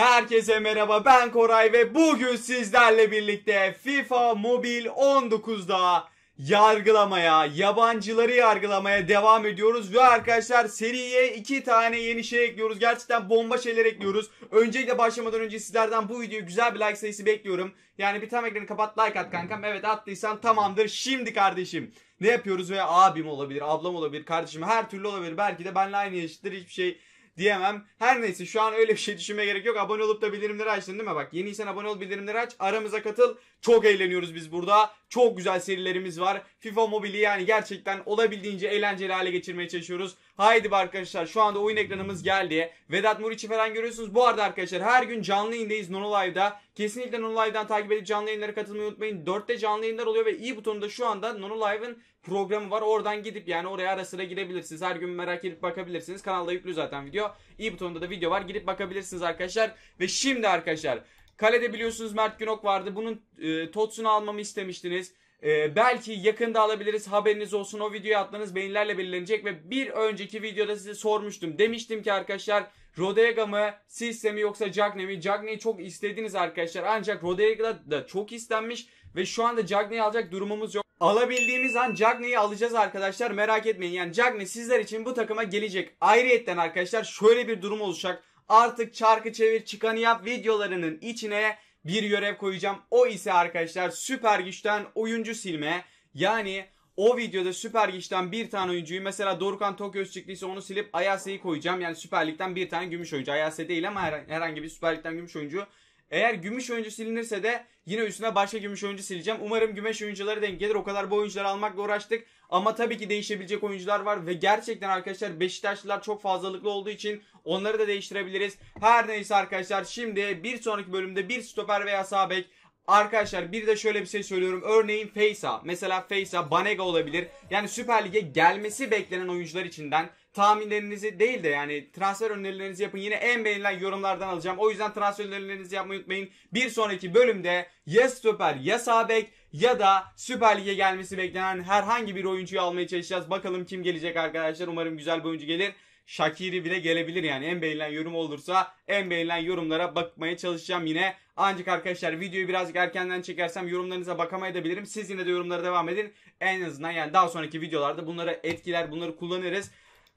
Herkese merhaba ben Koray ve bugün sizlerle birlikte FIFA Mobil 19'da yargılamaya, yabancıları yargılamaya devam ediyoruz. Ve arkadaşlar seriye iki tane yeni şey ekliyoruz. Gerçekten bomba şeyler ekliyoruz. Öncelikle başlamadan önce sizlerden bu videoya güzel bir like sayısı bekliyorum. Yani bir tam ekranı kapat like at kankam. Evet attıysan tamamdır. Şimdi kardeşim ne yapıyoruz veya abim olabilir, ablam olabilir, kardeşim her türlü olabilir. Belki de benle aynı yaşıttır hiçbir şey diyemem. Her neyse şu an öyle bir şey düşünmeye gerek yok. Abone olup da bildirimleri açtın değil mi? Bak yeniysen abone ol bildirimleri aç. Aramıza katıl. Çok eğleniyoruz biz burada. Çok güzel serilerimiz var. FIFA Mobile'i yani gerçekten olabildiğince eğlenceli hale getirmeye çalışıyoruz. Haydi be arkadaşlar şu anda oyun ekranımız geldi. Vedat Muriç'i falan görüyorsunuz. Bu arada arkadaşlar her gün canlı yayındayız Nono Live'da. Kesinlikle Nono Live'dan takip edip canlı yayınlara katılmayı unutmayın. 4'te canlı yayınlar oluyor ve i butonunda şu anda Nono Live'ın programı var. Oradan gidip yani oraya ara sıra girebilirsiniz. Her gün merak edip bakabilirsiniz. Kanalda yüklü zaten video. i butonunda da video var. Gidip bakabilirsiniz arkadaşlar. Ve şimdi arkadaşlar Kalede biliyorsunuz Mert Günok vardı. Bunun e, Totsun'u almamı istemiştiniz. E, belki yakında alabiliriz. Haberiniz olsun. O videoyu atmanız beyinlerle belirlenecek ve bir önceki videoda size sormuştum. Demiştim ki arkadaşlar Rodega mı, Sisse mi yoksa Cagne mi? Cagne'yi çok istediniz arkadaşlar. Ancak Rodega da çok istenmiş ve şu anda Cagne'yi alacak durumumuz yok. Alabildiğimiz an Cagne'yi alacağız arkadaşlar. Merak etmeyin. Yani Cagne sizler için bu takıma gelecek. Ayrıyetten arkadaşlar şöyle bir durum olacak artık çarkı çevir çıkanı yap videolarının içine bir görev koyacağım. O ise arkadaşlar süper güçten oyuncu silme. Yani o videoda Süper güçten bir tane oyuncuyu mesela Dorukan Tokyos çıktıysa onu silip Ayase'yi koyacağım. Yani Süper Lig'den bir tane gümüş oyuncu. Ayase değil ama herhangi bir Süper Lig'den gümüş oyuncu eğer gümüş oyuncu silinirse de yine üstüne başka gümüş oyuncu sileceğim. Umarım gümüş oyuncuları denk gelir. O kadar bu oyuncuları almakla uğraştık. Ama tabii ki değişebilecek oyuncular var ve gerçekten arkadaşlar Beşiktaşlılar çok fazlalıklı olduğu için onları da değiştirebiliriz. Her neyse arkadaşlar şimdi bir sonraki bölümde bir stoper veya sabek. Arkadaşlar bir de şöyle bir şey söylüyorum. Örneğin Feysa. Mesela Feysa, Banega olabilir. Yani Süper Lig'e gelmesi beklenen oyuncular içinden tahminlerinizi değil de yani transfer önerilerinizi yapın. Yine en beğenilen yorumlardan alacağım. O yüzden transfer önerilerinizi yapmayı unutmayın. Bir sonraki bölümde ya stoper ya sabek ya da Süper Lig'e gelmesi beklenen herhangi bir oyuncuyu almaya çalışacağız. Bakalım kim gelecek arkadaşlar. Umarım güzel bir oyuncu gelir. Şakiri bile gelebilir yani en beğenilen yorum olursa en beğenilen yorumlara bakmaya çalışacağım yine. Ancak arkadaşlar videoyu birazcık erkenden çekersem yorumlarınıza bakamayabilirim. Siz yine de yorumlara devam edin. En azından yani daha sonraki videolarda bunları etkiler bunları kullanırız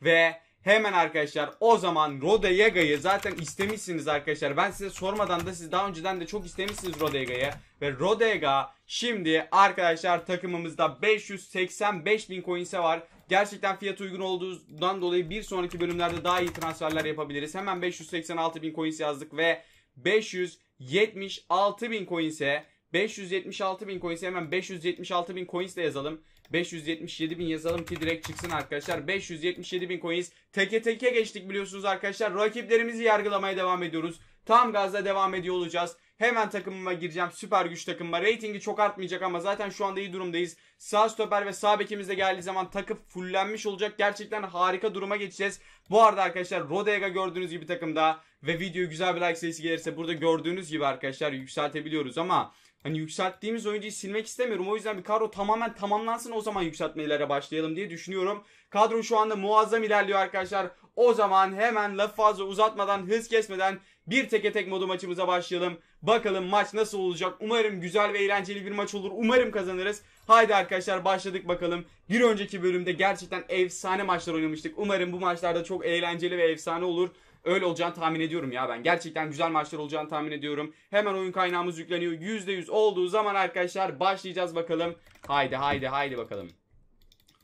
ve hemen arkadaşlar o zaman Roda Yaga'yı zaten istemişsiniz arkadaşlar. Ben size sormadan da siz daha önceden de çok istemişsiniz Roda Yaga'yı. Ve Roda Yaga şimdi arkadaşlar takımımızda 585 bin coins'e var. Gerçekten fiyat uygun olduğundan dolayı bir sonraki bölümlerde daha iyi transferler yapabiliriz. Hemen 586 bin coins yazdık ve 576 bin coins'e 576 bin coins'e hemen 576 bin coins de yazalım. 577 bin yazalım ki direkt çıksın arkadaşlar. 577 bin coins. Teke teke geçtik biliyorsunuz arkadaşlar. Rakiplerimizi yargılamaya devam ediyoruz. Tam gazla devam ediyor olacağız. Hemen takımıma gireceğim. Süper güç takımıma. Ratingi çok artmayacak ama zaten şu anda iyi durumdayız. Sağ stoper ve sağ bekimiz de geldiği zaman takım fullenmiş olacak. Gerçekten harika duruma geçeceğiz. Bu arada arkadaşlar Rodega gördüğünüz gibi takımda ve video güzel bir like sayısı gelirse burada gördüğünüz gibi arkadaşlar yükseltebiliyoruz ama hani yükselttiğimiz oyuncuyu silmek istemiyorum. O yüzden bir kadro tamamen tamamlansın o zaman yükseltmelere başlayalım diye düşünüyorum. Kadro şu anda muazzam ilerliyor arkadaşlar. O zaman hemen laf fazla uzatmadan hız kesmeden bir teke tek modu maçımıza başlayalım. Bakalım maç nasıl olacak. Umarım güzel ve eğlenceli bir maç olur. Umarım kazanırız. Haydi arkadaşlar başladık bakalım. Bir önceki bölümde gerçekten efsane maçlar oynamıştık. Umarım bu maçlarda çok eğlenceli ve efsane olur. Öyle olacağını tahmin ediyorum ya ben. Gerçekten güzel maçlar olacağını tahmin ediyorum. Hemen oyun kaynağımız yükleniyor. %100 olduğu zaman arkadaşlar başlayacağız bakalım. Haydi haydi haydi bakalım.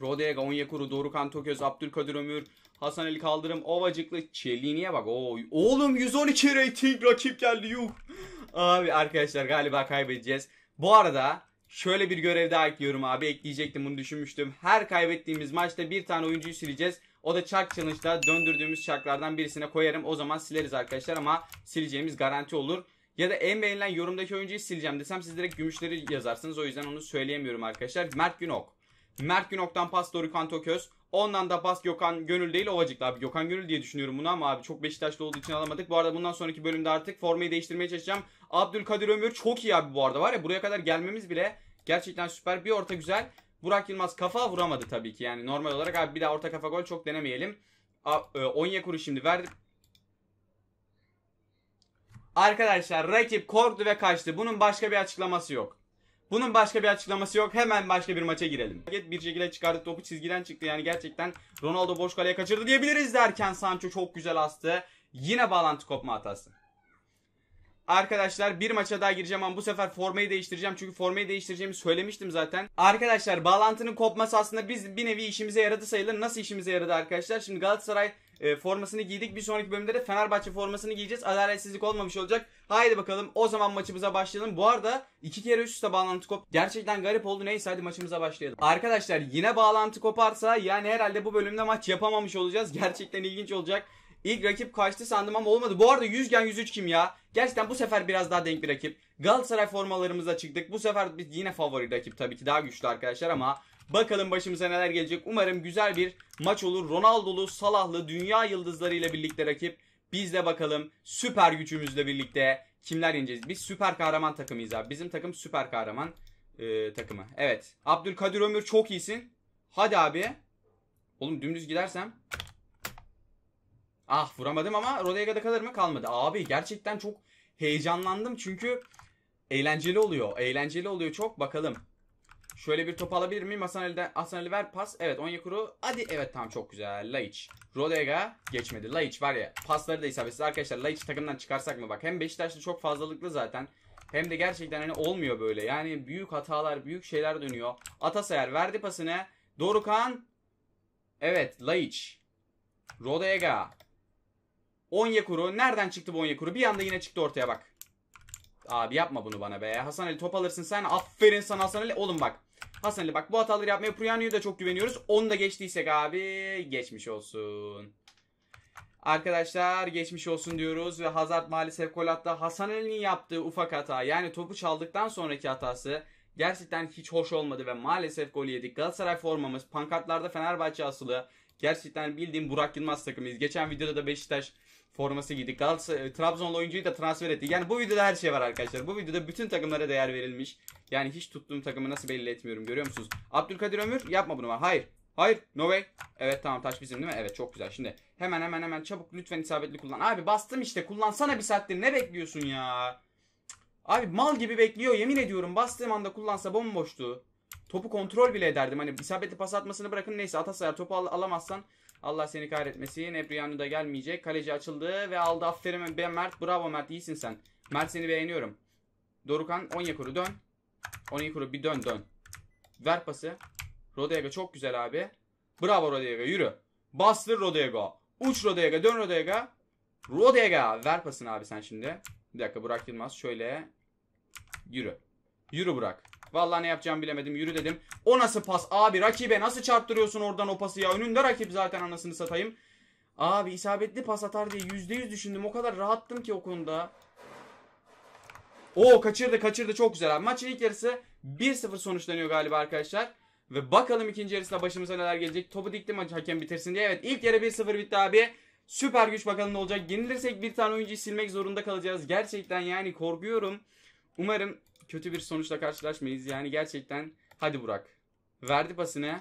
Rodega, Onyekuru, Dorukan Tokyoz Abdülkadir Ömür, Hasan Ali Kaldırım, Ovacıklı, Çelini'ye bak. Oo, oğlum 112 rating rakip geldi yuh. Abi arkadaşlar galiba kaybedeceğiz. Bu arada şöyle bir görev daha ekliyorum abi. Ekleyecektim bunu düşünmüştüm. Her kaybettiğimiz maçta bir tane oyuncuyu sileceğiz. O da çark challenge'da döndürdüğümüz çarklardan birisine koyarım. O zaman sileriz arkadaşlar ama sileceğimiz garanti olur. Ya da en beğenilen yorumdaki oyuncuyu sileceğim desem siz direkt gümüşleri yazarsınız. O yüzden onu söyleyemiyorum arkadaşlar. Mert Günok. Mert Günok'tan pas Dorukhan Toköz. Ondan da pas Gökhan Gönül değil Ovacıklı abi. Gökhan Gönül diye düşünüyorum bunu ama abi çok Beşiktaşlı olduğu için alamadık. Bu arada bundan sonraki bölümde artık formayı değiştirmeye çalışacağım. Abdülkadir Ömür çok iyi abi bu arada var ya buraya kadar gelmemiz bile gerçekten süper. Bir orta güzel. Burak Yılmaz kafa vuramadı tabii ki. Yani normal olarak abi bir daha orta kafa gol çok denemeyelim. E, Onyekuru şimdi verdi. Arkadaşlar rakip korktu ve kaçtı. Bunun başka bir açıklaması yok. Bunun başka bir açıklaması yok. Hemen başka bir maça girelim. Bir şekilde çıkardık topu çizgiden çıktı. Yani gerçekten Ronaldo boş kaleye kaçırdı diyebiliriz derken Sancho çok güzel astı. Yine bağlantı kopma atası. Arkadaşlar bir maça daha gireceğim ama bu sefer formayı değiştireceğim. Çünkü formayı değiştireceğimi söylemiştim zaten. Arkadaşlar bağlantının kopması aslında biz bir nevi işimize yaradı sayılır. Nasıl işimize yaradı arkadaşlar? Şimdi Galatasaray e, formasını giydik. Bir sonraki bölümde de Fenerbahçe formasını giyeceğiz. Adaletsizlik olmamış olacak. Haydi bakalım o zaman maçımıza başlayalım. Bu arada iki kere üst üste bağlantı kop. Gerçekten garip oldu. Neyse hadi maçımıza başlayalım. Arkadaşlar yine bağlantı koparsa yani herhalde bu bölümde maç yapamamış olacağız. Gerçekten ilginç olacak. İlk rakip kaçtı sandım ama olmadı. Bu arada Yüzgen 103 kim ya? Gerçekten bu sefer biraz daha denk bir rakip. Galatasaray formalarımıza çıktık. Bu sefer biz yine favori rakip tabii ki daha güçlü arkadaşlar ama bakalım başımıza neler gelecek. Umarım güzel bir maç olur. Ronaldo'lu, Salah'lı, dünya yıldızlarıyla birlikte rakip. Biz de bakalım süper gücümüzle birlikte kimler yeneceğiz? Biz süper kahraman takımıyız abi. Bizim takım süper kahraman e, takımı. Evet. Abdülkadir Ömür çok iyisin. Hadi abi. Oğlum dümdüz gidersem Ah vuramadım ama Rodega'da kalır mı? Kalmadı. Abi gerçekten çok heyecanlandım çünkü eğlenceli oluyor. Eğlenceli oluyor çok. Bakalım. Şöyle bir top alabilir miyim? Hasan Ali'den Hasan Ali ver pas. Evet Onyekuru. Hadi evet tamam çok güzel. Laiç. Rodega geçmedi. Laiç var ya pasları da isabetsiz. Arkadaşlar Laiç takımdan çıkarsak mı? Bak hem Beşiktaş'ta çok fazlalıklı zaten. Hem de gerçekten hani olmuyor böyle. Yani büyük hatalar, büyük şeyler dönüyor. Atasayer verdi pasını. Dorukan. Evet Laiç. Rodega. Onyekuru. Nereden çıktı bu Onyekuru? Bir anda yine çıktı ortaya bak. Abi yapma bunu bana be. Hasan Ali top alırsın sen. Aferin sana Hasan Ali. Oğlum bak. Hasan Ali bak bu hataları yapmaya Pruyano'ya da çok güveniyoruz. Onu da geçtiysek abi geçmiş olsun. Arkadaşlar geçmiş olsun diyoruz ve Hazard maalesef gol attı. Hasan Ali'nin yaptığı ufak hata yani topu çaldıktan sonraki hatası gerçekten hiç hoş olmadı ve maalesef gol yedik. Galatasaray formamız pankartlarda Fenerbahçe asılı. Gerçekten bildiğim Burak Yılmaz takımıyız. Geçen videoda da Beşiktaş forması giydi. Galatasaray e, Trabzonlu oyuncuyu da transfer etti. Yani bu videoda her şey var arkadaşlar. Bu videoda bütün takımlara değer verilmiş. Yani hiç tuttuğum takımı nasıl belli etmiyorum görüyor musunuz? Abdülkadir Ömür yapma bunu var. Hayır. Hayır. No way. Evet tamam taş bizim değil mi? Evet çok güzel. Şimdi hemen hemen hemen çabuk lütfen isabetli kullan. Abi bastım işte. Kullansana bir saattir. Ne bekliyorsun ya? Abi mal gibi bekliyor. Yemin ediyorum bastığım anda kullansa bomboştu topu kontrol bile ederdim. Hani isabetli pas atmasını bırakın neyse atasayar topu al alamazsan Allah seni kahretmesin. Ebriyanu da gelmeyecek. Kaleci açıldı ve aldı. Aferin be Mert. Bravo Mert iyisin sen. Mert seni beğeniyorum. Dorukan Onyekuru dön. Onyekuru bir dön dön. Ver pası. Rodega çok güzel abi. Bravo Rodega yürü. Bastır Rodega. Uç Rodega dön Rodega. Rodega ver pasını abi sen şimdi. Bir dakika Burak Yılmaz şöyle. Yürü. Yürü Burak. Vallahi ne yapacağımı bilemedim. Yürü dedim. O nasıl pas abi? Rakibe nasıl çarptırıyorsun oradan o pası ya? Önünde rakip zaten anasını satayım. Abi isabetli pas atar diye %100 düşündüm. O kadar rahattım ki o konuda. O kaçırdı kaçırdı çok güzel abi. Maçın ilk yarısı 1-0 sonuçlanıyor galiba arkadaşlar. Ve bakalım ikinci yarısında başımıza neler gelecek. Topu diktim maçı hakem bitirsin diye. Evet ilk yarı 1-0 bitti abi. Süper güç bakalım ne olacak. Yenilirsek bir tane oyuncuyu silmek zorunda kalacağız. Gerçekten yani korkuyorum. Umarım kötü bir sonuçla karşılaşmayız. Yani gerçekten hadi Burak. Verdi pasını.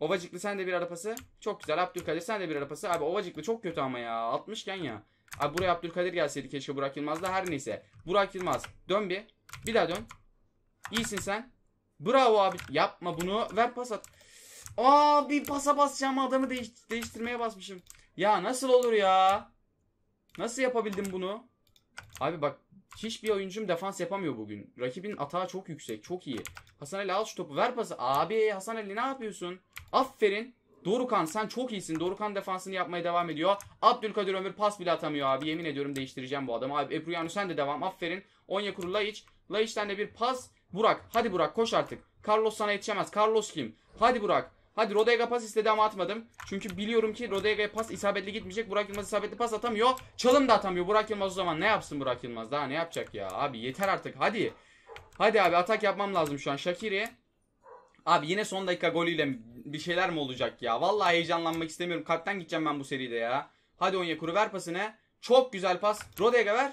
Ovacıklı sen de bir ara pası. Çok güzel. Abdülkadir sen de bir ara pası. Abi Ovacıklı çok kötü ama ya. 60 ya. Abi buraya Abdülkadir gelseydi keşke Burak Yılmaz da her neyse. Burak Yılmaz dön bir. Bir daha dön. İyisin sen. Bravo abi. Yapma bunu. Ver pas at. Aa bir pasa basacağım adamı değiş değiştirmeye basmışım. Ya nasıl olur ya? Nasıl yapabildim bunu? Abi bak Hiçbir oyuncum defans yapamıyor bugün. Rakibin atağı çok yüksek. Çok iyi. Hasan Ali al şu topu. Ver pası. Abi Hasan Ali ne yapıyorsun? Aferin. Dorukan sen çok iyisin. Dorukan defansını yapmaya devam ediyor. Abdülkadir Ömür pas bile atamıyor abi. Yemin ediyorum değiştireceğim bu adamı. Abi Ebru Yanu sen de devam. Aferin. Onyekuru Laiç. Laiç'ten de bir pas. Burak. Hadi Burak koş artık. Carlos sana yetişemez. Carlos kim? Hadi Burak. Hadi Rodega pas istedi ama atmadım. Çünkü biliyorum ki Rodega'ya pas isabetli gitmeyecek. Burak Yılmaz isabetli pas atamıyor. Çalım da atamıyor. Burak Yılmaz o zaman ne yapsın Burak Yılmaz? Daha ne yapacak ya? Abi yeter artık. Hadi. Hadi abi atak yapmam lazım şu an. Şakiri. Abi yine son dakika golüyle bir şeyler mi olacak ya? Vallahi heyecanlanmak istemiyorum. Kalpten gideceğim ben bu seride ya. Hadi Onyekuru ver pasını. Çok güzel pas. Rodega ver.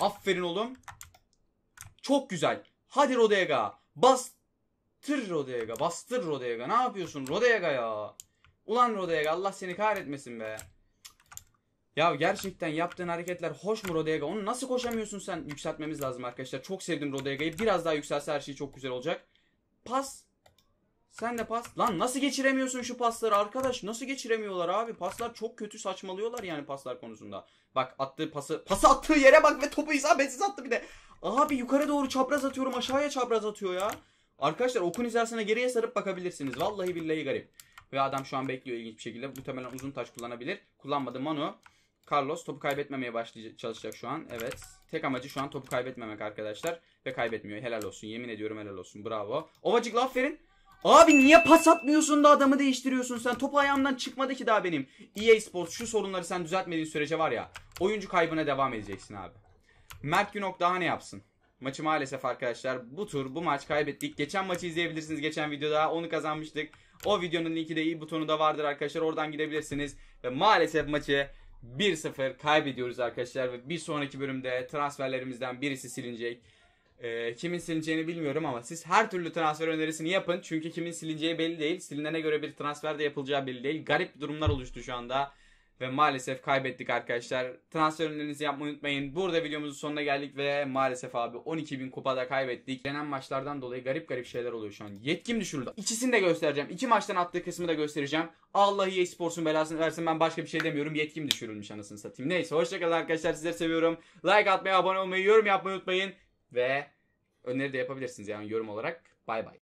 Aferin oğlum. Çok güzel. Hadi Rodega. Bas Bastır Rodega. Bastır Rodega. Ne yapıyorsun Rodega ya? Ulan Rodega Allah seni kahretmesin be. Ya gerçekten yaptığın hareketler hoş mu Rodega? Onu nasıl koşamıyorsun sen? Yükseltmemiz lazım arkadaşlar. Çok sevdim Rodega'yı. Biraz daha yükselse her şey çok güzel olacak. Pas. Sen de pas. Lan nasıl geçiremiyorsun şu pasları arkadaş? Nasıl geçiremiyorlar abi? Paslar çok kötü saçmalıyorlar yani paslar konusunda. Bak attığı pası. Pası attığı yere bak ve topu isabetsiz attı bir de. Abi yukarı doğru çapraz atıyorum aşağıya çapraz atıyor ya. Arkadaşlar okun hizasına geriye sarıp bakabilirsiniz. Vallahi billahi garip. Ve adam şu an bekliyor ilginç bir şekilde. Muhtemelen uzun taş kullanabilir. Kullanmadı Manu. Carlos topu kaybetmemeye başlayacak, çalışacak şu an. Evet. Tek amacı şu an topu kaybetmemek arkadaşlar. Ve kaybetmiyor. Helal olsun. Yemin ediyorum helal olsun. Bravo. Ovacık laf Abi niye pas atmıyorsun da adamı değiştiriyorsun sen? topu ayağımdan çıkmadı ki daha benim. EA Sports şu sorunları sen düzeltmediğin sürece var ya. Oyuncu kaybına devam edeceksin abi. Mert Günok daha ne yapsın? maçı maalesef arkadaşlar bu tur bu maç kaybettik. Geçen maçı izleyebilirsiniz. Geçen videoda onu kazanmıştık. O videonun linki de iyi butonu da vardır arkadaşlar. Oradan gidebilirsiniz. Ve maalesef maçı 1-0 kaybediyoruz arkadaşlar. Ve bir sonraki bölümde transferlerimizden birisi silinecek. Ee, kimin silineceğini bilmiyorum ama siz her türlü transfer önerisini yapın. Çünkü kimin silineceği belli değil. Silinene göre bir transfer de yapılacağı belli değil. Garip durumlar oluştu şu anda. Ve maalesef kaybettik arkadaşlar. Transferlerinizi yapmayı unutmayın. Burada videomuzun sonuna geldik ve maalesef abi 12.000 kupada kaybettik. Denen maçlardan dolayı garip garip şeyler oluyor şu an. Yetkim düşürüldü. İkisini de göstereceğim. İki maçtan attığı kısmı da göstereceğim. Allah EA Sports'un belasını versin ben başka bir şey demiyorum. Yetkim düşürülmüş anasını satayım. Neyse hoşçakalın arkadaşlar sizleri seviyorum. Like atmayı, abone olmayı, yorum yapmayı unutmayın. Ve öneri de yapabilirsiniz yani yorum olarak. Bay bay.